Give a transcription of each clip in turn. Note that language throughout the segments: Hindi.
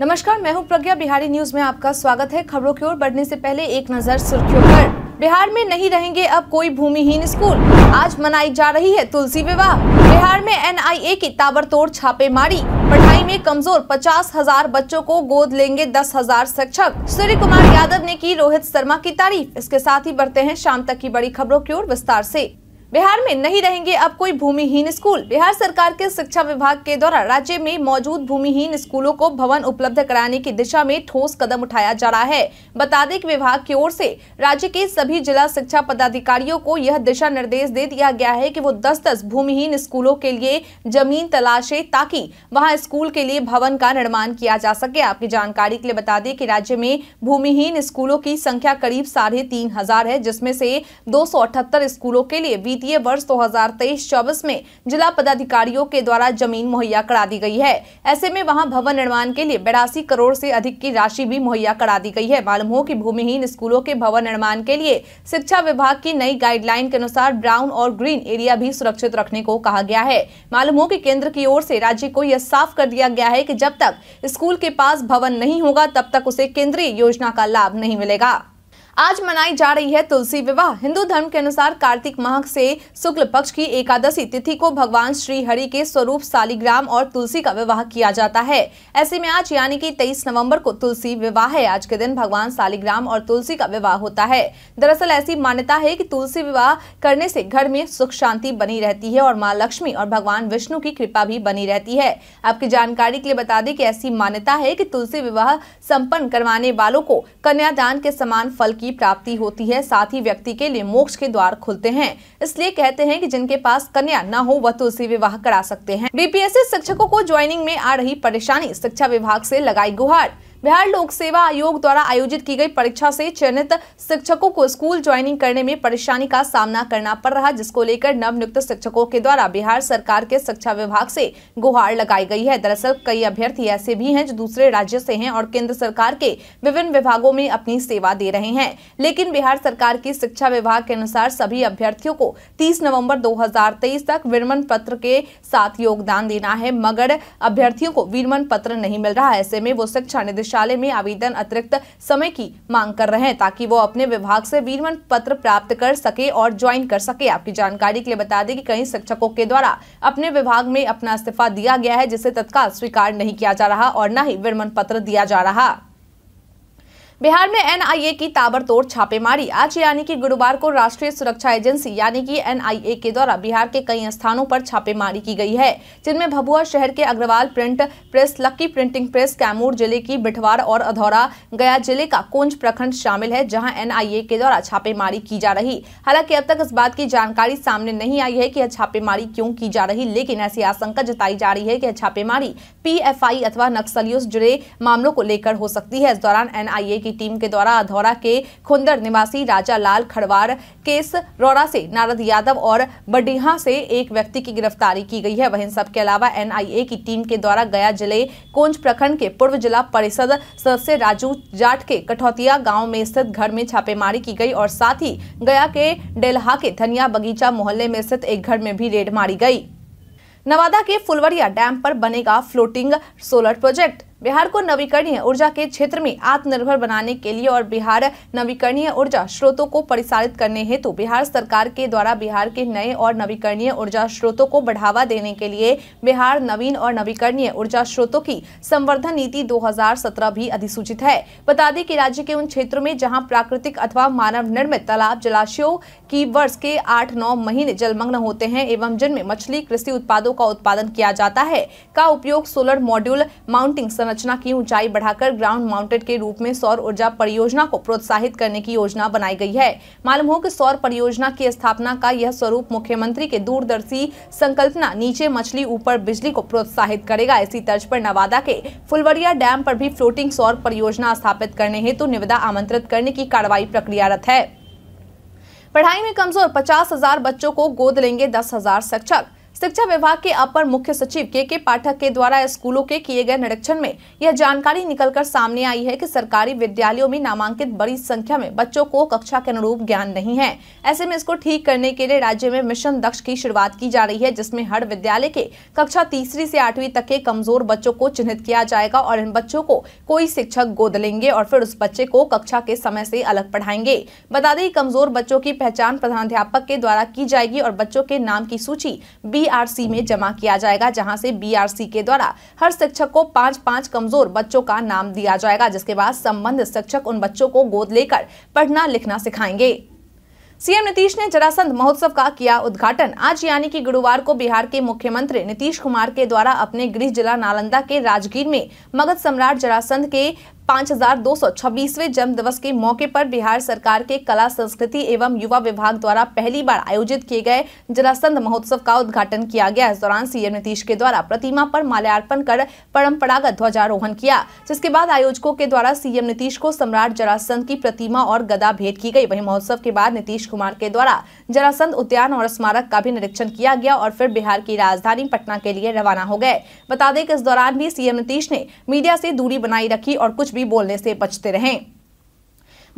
नमस्कार मैं हूं प्रज्ञा बिहारी न्यूज में आपका स्वागत है खबरों की ओर बढ़ने से पहले एक नजर सुर्खियों पर बिहार में नहीं रहेंगे अब कोई भूमिहीन स्कूल आज मनाई जा रही है तुलसी विवाह बिहार में एनआईए की ताबड़तोड़ छापेमारी पढ़ाई में कमजोर पचास हजार बच्चों को गोद लेंगे दस हजार शिक्षक सूर्य कुमार यादव ने की रोहित शर्मा की तारीफ इसके साथ ही बढ़ते हैं शाम तक की बड़ी खबरों की ओर विस्तार ऐसी बिहार में नहीं रहेंगे अब कोई भूमिहीन स्कूल बिहार सरकार के शिक्षा विभाग के द्वारा राज्य में मौजूद भूमिहीन स्कूलों को भवन उपलब्ध कराने की दिशा में ठोस कदम उठाया जा रहा है बता दें कि विभाग की ओर से राज्य के सभी जिला शिक्षा पदाधिकारियों को यह दिशा निर्देश दे दिया गया है कि वो दस दस भूमिहीन स्कूलों के लिए जमीन तलाशे ताकि वहाँ स्कूल के लिए भवन का निर्माण किया जा सके आपकी जानकारी के लिए बता दें की राज्य में भूमिहीन स्कूलों की संख्या करीब साढ़े तीन हजार है जिसमे से दो स्कूलों के लिए वित्तीय वर्ष 2023-24 में जिला पदाधिकारियों के द्वारा जमीन मुहैया करा दी गई है ऐसे में वहां भवन निर्माण के लिए बेरासी करोड़ से अधिक की राशि भी मुहैया करा दी गई है मालूम हो कि भूमिहीन स्कूलों के भवन निर्माण के लिए शिक्षा विभाग की नई गाइडलाइन के अनुसार ब्राउन और ग्रीन एरिया भी सुरक्षित रखने को कहा गया है मालूम हो की केंद्र की ओर से राज्य को यह साफ कर दिया गया है की जब तक स्कूल के पास भवन नहीं होगा तब तक उसे केंद्रीय योजना का लाभ नहीं मिलेगा आज मनाई जा रही है तुलसी विवाह हिंदू धर्म के अनुसार कार्तिक माह से शुक्ल पक्ष की एकादशी तिथि को भगवान श्री हरि के स्वरूप सालिग्राम और तुलसी का विवाह किया जाता है ऐसे में आज यानी कि 23 नवंबर को तुलसी विवाह है आज के दिन भगवान सालिग्राम और तुलसी का विवाह होता है दरअसल ऐसी मान्यता है की तुलसी विवाह करने से घर में सुख शांति बनी रहती है और माँ लक्ष्मी और भगवान विष्णु की कृपा भी बनी रहती है आपकी जानकारी के लिए बता दें की ऐसी मान्यता है की तुलसी विवाह संपन्न करवाने वालों को कन्यादान के समान फल की की प्राप्ति होती है साथ ही व्यक्ति के लिए मोक्ष के द्वार खुलते हैं इसलिए कहते हैं कि जिनके पास कन्या न हो वह तुलसी विवाह करा सकते हैं बीपीएससी शिक्षकों को ज्वाइनिंग में आ रही परेशानी शिक्षा विभाग से लगाई गुहार बिहार लोक सेवा आयोग द्वारा आयोजित की गई परीक्षा से चयनित शिक्षकों को स्कूल ज्वाइनिंग करने में परेशानी का सामना करना पड़ रहा जिसको लेकर नवनियुक्त शिक्षकों के द्वारा बिहार सरकार के शिक्षा विभाग से गुहार लगाई गई है दरअसल कई अभ्यर्थी ऐसे भी हैं जो दूसरे राज्य से हैं और केंद्र सरकार के विभिन्न विभागों में अपनी सेवा दे रहे हैं लेकिन बिहार सरकार की शिक्षा विभाग के अनुसार सभी अभ्यर्थियों को तीस नवम्बर दो तक विरमन पत्र के साथ योगदान देना है मगर अभ्यर्थियों को विरमन पत्र नहीं मिल रहा ऐसे में वो शिक्षा निदेश निदेशालय में आवेदन अतिरिक्त समय की मांग कर रहे हैं ताकि वो अपने विभाग से वीरमन पत्र प्राप्त कर सके और ज्वाइन कर सके आपकी जानकारी के लिए बता दें कि कई शिक्षकों के द्वारा अपने विभाग में अपना इस्तीफा दिया गया है जिसे तत्काल स्वीकार नहीं किया जा रहा और न ही विरमन पत्र दिया जा रहा बिहार में एनआईए की ताबड़तोड़ छापेमारी आज यानी कि गुरुवार को राष्ट्रीय सुरक्षा एजेंसी यानी कि एनआईए के द्वारा बिहार के कई स्थानों पर छापेमारी की गई है जिनमें भभुआ शहर के Agrawal print press lucky printing press Kaimur जिले की बिठवार और अधौरा गया जिले का कोंज प्रखंड शामिल है जहाँ एन के द्वारा छापेमारी की जा रही हालांकि अब तक इस बात की जानकारी सामने नहीं आई है की यह छापेमारी क्यों की जा रही लेकिन ऐसी आशंका जताई जा रही है की यह छापेमारी पी अथवा नक्सलियों से जुड़े मामलों को लेकर हो सकती है इस दौरान एनआईए की टीम के द्वारा अधौरा के खुंदर निवासी राजा लाल खड़वार केस रौरा से नारद यादव और बडीहा से एक व्यक्ति की गिरफ्तारी की गई है वहीं सबके अलावा एनआईए की टीम के द्वारा गया जिले कोंज प्रखंड के पूर्व जिला परिषद सदस्य राजू जाट के कठौतिया गाँव में स्थित घर में छापेमारी की गई और साथ ही गया के डेलहा के धनिया बगीचा मोहल्ले में स्थित एक घर में भी रेड मारी गई नवादा के फुलवरिया डैम पर बनेगा फ्लोटिंग सोलर प्रोजेक्ट बिहार को नवीकरणीय ऊर्जा के क्षेत्र में आत्मनिर्भर बनाने के लिए और बिहार नवीकरणीय ऊर्जा स्रोतों को परिचालित करने हेतु तो बिहार सरकार के द्वारा बिहार के नए और नवीकरणीय ऊर्जा स्रोतों को बढ़ावा देने के लिए बिहार नवीन और नवीकरणीय ऊर्जा स्रोतों की संवर्धन नीति 2017 भी अधिसूचित है बता दें की राज्य के उन क्षेत्रों में जहाँ प्राकृतिक अथवा मानव निर्मित तालाब जलाशयों की वर्ष के आठ नौ महीने जलमग्न होते हैं एवं जिनमें मछली कृषि उत्पादों का उत्पादन किया जाता है का उपयोग सोलर मॉड्यूल माउंटिंग संरचना की ऊंचाई बढ़ाकर ग्राउंड माउंटेड के रूप में सौर ऊर्जा परियोजना को प्रोत्साहित करने की योजना बनाई गई है मालूम हो कि सौर परियोजना की स्थापना का यह स्वरूप मुख्यमंत्री के दूरदर्शी संकल्पना नीचे मछली ऊपर बिजली को प्रोत्साहित करेगा इसी तर्ज पर नवादा के फुलवरिया डैम पर भी फ्लोटिंग सौर परियोजना स्थापित करने हेतु तो निविदा आमंत्रित करने की कार्रवाई प्रक्रियारत है पढ़ाई में कमजोर पचास हजार बच्चों को गोद लेंगे दस हजार शिक्षक शिक्षा विभाग के अपर मुख्य सचिव के के पाठक के द्वारा स्कूलों के किए गए निरीक्षण में यह जानकारी निकलकर सामने आई है कि सरकारी विद्यालयों में नामांकित बड़ी संख्या में बच्चों को कक्षा के अनुरूप ज्ञान नहीं है ऐसे में इसको ठीक करने के लिए राज्य में मिशन दक्ष की शुरुआत की जा रही है जिसमे हर विद्यालय के कक्षा तीसरी से आठवीं तक के कमजोर बच्चों को चिन्हित किया जाएगा और इन बच्चों को कोई शिक्षक गोद लेंगे और फिर उस बच्चे को कक्षा के समय से अलग पढ़ाएंगे बता दें कमजोर बच्चों की पहचान प्रधान के द्वारा की जाएगी और बच्चों के नाम की सूची बी बीआरसी में जमा किया जाएगा जहां से बीआरसी के द्वारा हर शिक्षक को पांच पांच कमजोर बच्चों का नाम दिया जाएगा जिसके बाद संबंध शिक्षक उन बच्चों को गोद लेकर पढ़ना लिखना सिखाएंगे सीएम नीतीश ने जरासंध महोत्सव का किया उद्घाटन आज यानी कि गुरुवार को बिहार के मुख्यमंत्री नीतीश कुमार के द्वारा अपने गृह जिला नालंदा के राजगीर में मगध सम्राट जरासंध के 5226वें जन्म दिवस के मौके पर बिहार सरकार के कला संस्कृति एवं युवा विभाग द्वारा पहली बार आयोजित किए गए जरासंध महोत्सव का उद्घाटन किया गया इस दौरान सीएम नीतीश के द्वारा प्रतिमा पर माल्यार्पण कर परंपरागत ध्वजारोहण किया जिसके बाद आयोजकों के द्वारा सीएम नीतीश को सम्राट जरासंध की प्रतिमा और गदा भेंट की गई वही महोत्सव के बाद नीतीश कुमार के द्वारा जरासंध उद्यान और स्मारक का भी निरीक्षण किया गया और फिर बिहार की राजधानी पटना के लिए रवाना हो गए बता दें कि इस दौरान भी सीएम नीतीश ने मीडिया से दूरी बनाई रखी और कुछ भी बोलने से बचते रहें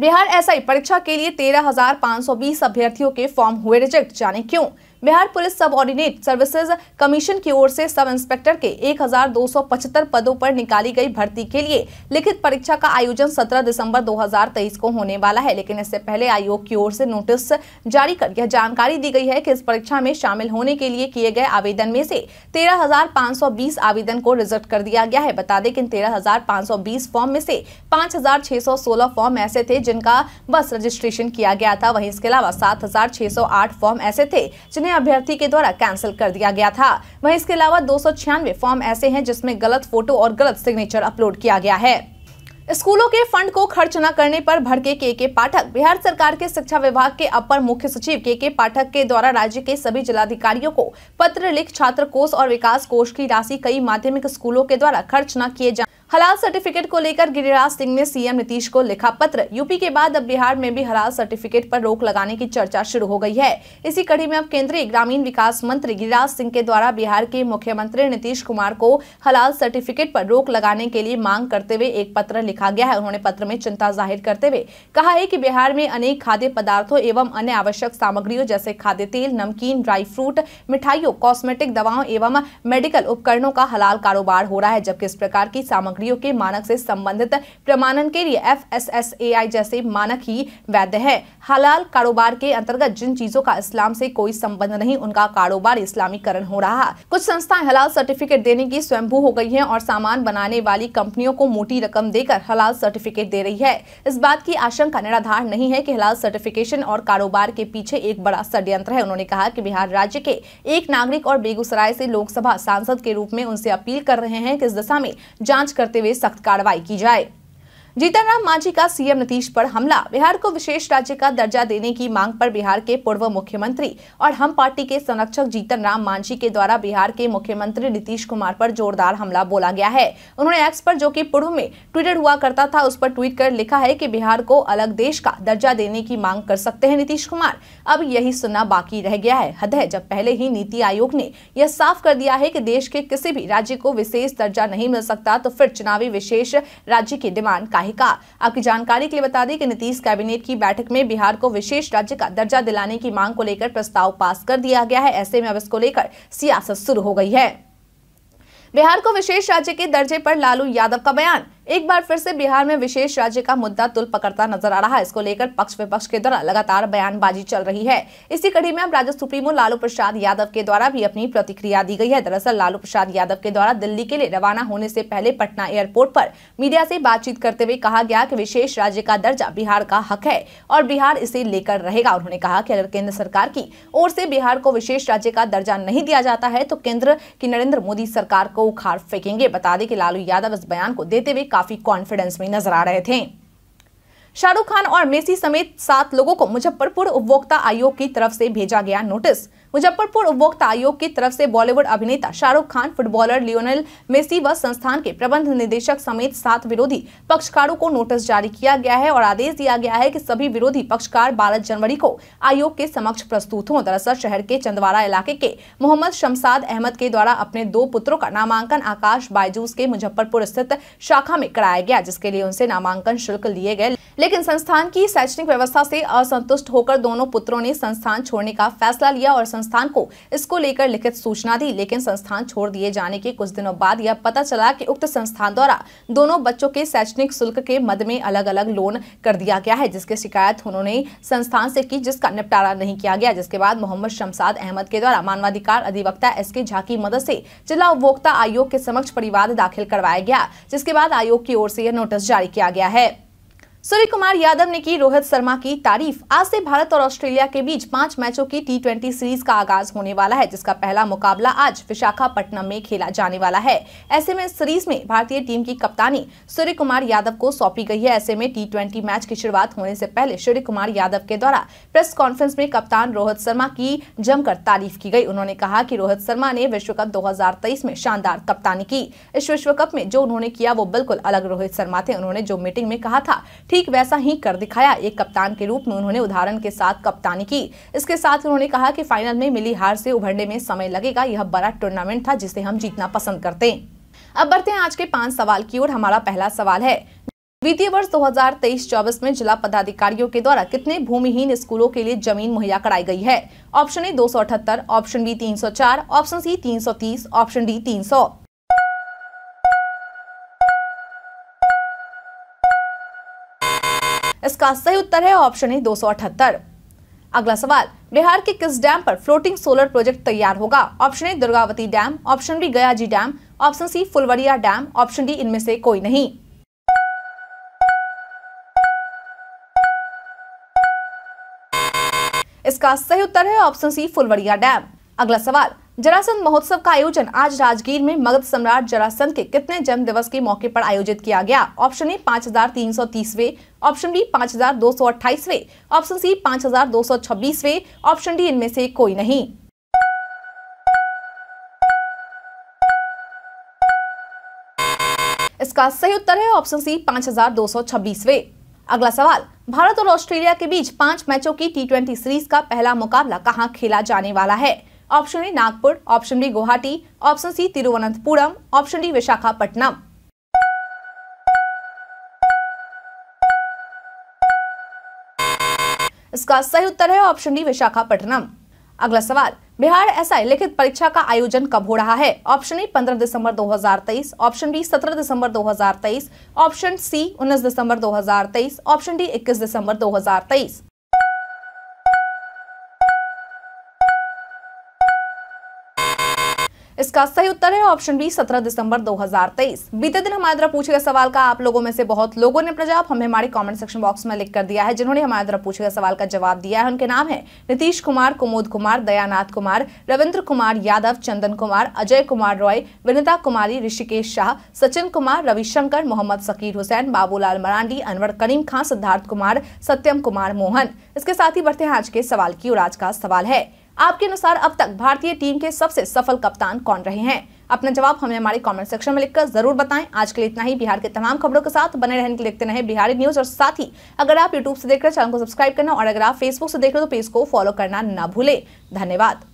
बिहार एसआई परीक्षा के लिए तेरह हजार पांच सौ बीस अभ्यर्थियों के फॉर्म हुए रिजेक्ट जाने क्यों Bihar police subordinate services commission की ओर से सब इंस्पेक्टर के 1275 पदों पर निकाली गई भर्ती के लिए लिखित परीक्षा का आयोजन 17 दिसंबर 2023 को होने वाला है लेकिन इससे पहले आयोग की ओर से नोटिस जारी कर यह जानकारी दी गई है कि इस परीक्षा में शामिल होने के लिए किए गए आवेदन में से तेरह आवेदन को रिजेक्ट कर दिया गया है बता दें कि तेरह फॉर्म में से 5,616 फॉर्म ऐसे थे जिनका बस रजिस्ट्रेशन किया गया था वहीं इसके अलावा सात फॉर्म ऐसे थे जिन्हें में अभ्यर्थी के द्वारा कैंसिल कर दिया गया था वहीं इसके अलावा दो फॉर्म ऐसे हैं जिसमें गलत फोटो और गलत सिग्नेचर अपलोड किया गया है स्कूलों के फंड को खर्च न करने पर भड़के के के पाठक बिहार सरकार के शिक्षा विभाग के अपर मुख्य सचिव के के पाठक के द्वारा राज्य के सभी जिलाधिकारियों को पत्र लिख छात्र कोष और विकास कोष की राशि कई माध्यमिक स्कूलों के द्वारा खर्च न किए जाने हलाल सर्टिफिकेट को लेकर गिरिराज सिंह ने सीएम नीतीश को लिखा पत्र यूपी के बाद अब बिहार में भी हलाल सर्टिफिकेट पर रोक लगाने की चर्चा शुरू हो गई है इसी कड़ी में अब केंद्रीय ग्रामीण विकास मंत्री गिरिराज सिंह के द्वारा बिहार के मुख्यमंत्री नीतीश कुमार को हलाल सर्टिफिकेट पर रोक लगाने के लिए मांग करते हुए एक पत्र लिखा गया है उन्होंने पत्र में चिंता जाहिर करते हुए कहा है की बिहार में अनेक खाद्य पदार्थों एवं अन्य आवश्यक सामग्रियों जैसे खाद्य तेल नमकीन ड्राई फ्रूट मिठाइयों कॉस्मेटिक दवाओं एवं मेडिकल उपकरणों का हलाल कारोबार हो रहा है जबकि इस प्रकार की सामग्री नौकरियों के मानक से संबंधित प्रमाणन के लिए एफ जैसे मानक ही वैध है हलाल कारोबार के अंतर्गत जिन चीजों का इस्लाम से कोई संबंध नहीं उनका कारोबार इस्लामीकरण हो रहा कुछ संस्थाएं हलाल सर्टिफिकेट देने की स्वयंभू हो गई है और सामान बनाने वाली कंपनियों को मोटी रकम देकर हलाल सर्टिफिकेट दे रही है इस बात की आशंका निराधार नहीं है की हलाल सर्टिफिकेशन और कारोबार के पीछे एक बड़ा षड्यंत्र है उन्होंने कहा की बिहार राज्य के एक नागरिक और बेगूसराय से लोकसभा सांसद के रूप में उनसे अपील कर रहे हैं कि इस दिशा में जांच करते करते हुए सख्त कार्रवाई की जाए जीतन राम मांझी का सीएम नीतीश पर हमला बिहार को विशेष राज्य का दर्जा देने की मांग पर बिहार के पूर्व मुख्यमंत्री और हम पार्टी के संरक्षक जीतन राम मांझी के द्वारा बिहार के मुख्यमंत्री नीतीश कुमार पर जोरदार हमला बोला गया है उन्होंने एक्स पर जो कि पूर्व में ट्विटर हुआ करता था उस पर ट्वीट कर लिखा है की बिहार को अलग देश का दर्जा देने की मांग कर सकते है नीतीश कुमार अब यही सुनना बाकी रह गया है हद है जब पहले ही नीति आयोग ने यह साफ कर दिया है की देश के किसी भी राज्य को विशेष दर्जा नहीं मिल सकता तो फिर चुनावी विशेष राज्य की डिमांड सहायिका आपकी जानकारी के लिए बता दें कि नीतीश कैबिनेट की बैठक में बिहार को विशेष राज्य का दर्जा दिलाने की मांग को लेकर प्रस्ताव पास कर दिया गया है ऐसे में अब इसको लेकर सियासत शुरू हो गई है बिहार को विशेष राज्य के दर्जे पर लालू यादव का बयान एक बार फिर से बिहार में विशेष राज्य का मुद्दा तुल पकड़ता नजर आ रहा है इसको लेकर पक्ष विपक्ष के द्वारा लगातार बयानबाजी चल रही है इसी कड़ी में अब राजद सुप्रीमो लालू प्रसाद यादव के द्वारा भी अपनी प्रतिक्रिया दी गई है दरअसल लालू प्रसाद यादव के द्वारा दिल्ली के लिए रवाना होने से पहले पटना एयरपोर्ट पर मीडिया से बातचीत करते हुए कहा गया कि विशेष राज्य का दर्जा बिहार का हक है और बिहार इसे लेकर रहेगा उन्होंने कहा कि अगर केंद्र सरकार की ओर से बिहार को विशेष राज्य का दर्जा नहीं दिया जाता है तो केंद्र की नरेंद्र मोदी सरकार को उखाड़ फेंकेंगे बता दें कि लालू यादव इस बयान को देते हुए काफी कॉन्फिडेंस में नजर आ रहे थे शाहरुख खान और मेसी समेत सात लोगों को मुजफ्फरपुर उपभोक्ता आयोग की तरफ से भेजा गया नोटिस मुजफ्फरपुर उपभोक्ता आयोग की तरफ से बॉलीवुड अभिनेता Shahrukh Khan footballer Lionel Messi व संस्थान के प्रबंध निदेशक समेत सात विरोधी पक्षकारों को नोटिस जारी किया गया है और आदेश दिया गया है कि सभी विरोधी पक्षकार 12 जनवरी को आयोग के समक्ष प्रस्तुत हों दरअसल शहर के चंदवारा इलाके के मोहम्मद शमसाद अहमद के द्वारा अपने दो पुत्रों का नामांकन आकाश बायजूस के मुजफ्फरपुर स्थित शाखा में कराया गया जिसके लिए उनसे नामांकन शुल्क लिए गए लेकिन संस्थान की शैक्षणिक व्यवस्था से असंतुष्ट होकर दोनों पुत्रों ने संस्थान छोड़ने का फैसला लिया और संस्थान को इसको लेकर लिखित सूचना दी लेकिन संस्थान छोड़ दिए जाने के कुछ दिनों बाद यह पता चला कि उक्त संस्थान द्वारा दोनों बच्चों के शैक्षणिक शुल्क के मद में अलग अलग लोन कर दिया गया है जिसकी शिकायत उन्होंने संस्थान से की जिसका निपटारा नहीं किया गया जिसके बाद मोहम्मद शमसाद अहमद के द्वारा मानवाधिकार अधिवक्ता एस के झा की मदद से जिला उपभोक्ता आयोग के समक्ष परिवाद दाखिल करवाया गया जिसके बाद आयोग की ओर से यह नोटिस जारी किया गया है सूर्य कुमार यादव ने की रोहित शर्मा की तारीफ आज से भारत और ऑस्ट्रेलिया के बीच पांच मैचों की टी सीरीज का आगाज होने वाला है जिसका पहला मुकाबला आज विशाखापट्टनम में खेला जाने वाला है ऐसे में सीरीज में भारतीय टीम की कप्तानी सूर्य कुमार यादव को सौंपी गई है ऐसे में टी मैच की शुरुआत होने से पहले सूर्य कुमार यादव के द्वारा प्रेस कॉन्फ्रेंस में कप्तान रोहित शर्मा की जमकर तारीफ की गई उन्होंने कहा की रोहित शर्मा ने विश्व कप दो में शानदार कप्तानी की इस विश्व कप में जो उन्होंने किया वो बिल्कुल अलग रोहित शर्मा थे उन्होंने जो मीटिंग में कहा था ठीक वैसा ही कर दिखाया एक कप्तान के रूप में उन्होंने उदाहरण के साथ कप्तानी की इसके साथ उन्होंने कहा कि फाइनल में मिली हार से उभरने में समय लगेगा यह बड़ा टूर्नामेंट था जिसे हम जीतना पसंद करते अब बढ़ते हैं आज के पांच सवाल की ओर हमारा पहला सवाल है वित्तीय वर्ष 2023-24 में जिला पदाधिकारियों के द्वारा कितने भूमिहीन स्कूलों के लिए जमीन मुहैया कराई गई है ऑप्शन ए दो option B 304, option C 330, option D 300 इसका सही उत्तर है ऑप्शन ई दो अगला सवाल बिहार के किस डैम पर फ्लोटिंग सोलर प्रोजेक्ट तैयार होगा option A Durgavati dam option B Gayaji dam option C Phulwaria dam option D इनमें से कोई नहीं इसका सही उत्तर है ऑप्शन सी फुलवरिया डैम अगला सवाल जरासंध महोत्सव का आयोजन आज राजगीर में मगध सम्राट जरासंध के कितने जन्म दिवस के मौके पर आयोजित किया गया ऑप्शन ए पाँच हजार तीन सौ तीसवे ऑप्शन बी पाँच हजार दो सौ अट्ठाईसवे ऑप्शन सी पाँच हजार दो सौ छब्बीसवे ऑप्शन डी इनमें से कोई नहीं इसका सही उत्तर है ऑप्शन सी पाँच हजार दो सौ छब्बीसवे अगला सवाल भारत और ऑस्ट्रेलिया के बीच पांच मैचों की टी सीरीज का पहला मुकाबला कहाँ खेला जाने वाला है option A Nagpur option B Guwahati option C Thiruvananthapuram option D Visakhapatnam इसका सही उत्तर है ऑप्शन डी विशाखापट्टनम अगला सवाल बिहार एसआई लिखित परीक्षा का आयोजन कब हो रहा है ऑप्शन ए 15 दिसंबर 2023 ऑप्शन बी 17 दिसंबर 2023 ऑप्शन सी 19 दिसंबर 2023 ऑप्शन डी 21 दिसंबर 2023 इसका सही उत्तर है ऑप्शन बी 17 दिसंबर 2023 बीते दिन हमारे द्वारा पूछे गए सवाल का आप लोगों में से बहुत लोगों ने प्रजाप हमें हमारे कमेंट सेक्शन बॉक्स में लिख कर दिया है जिन्होंने हमारे द्वारा पूछे गए सवाल का जवाब दिया है उनके नाम है नीतीश कुमार कुमोद कुमार दयानाथ कुमार रविन्द्र कुमार यादव चंदन कुमार अजय कुमार रॉय विनिता कुमारी ऋषिकेश शाह सचिन कुमार रविशंकर मोहम्मद सकीर हुसैन बाबूलाल मरांडी अनवर करीम खान सिद्धार्थ कुमार सत्यम कुमार मोहन इसके साथ ही बढ़ते हैं आज के सवाल की और आज का सवाल है आपके अनुसार अब तक भारतीय टीम के सबसे सफल कप्तान कौन रहे हैं अपना जवाब हमें हमारे कमेंट सेक्शन में लिखकर जरूर बताएं आज के लिए इतना ही बिहार के तमाम खबरों के साथ बने रहने के लिए लिखते रहे बिहारी न्यूज और साथ ही अगर आप यूट्यूब से देख रहे चैनल को सब्सक्राइब करना और अगर आप फेसबुक से देख रहे हो तो पेज को फॉलो करना ना भूले धन्यवाद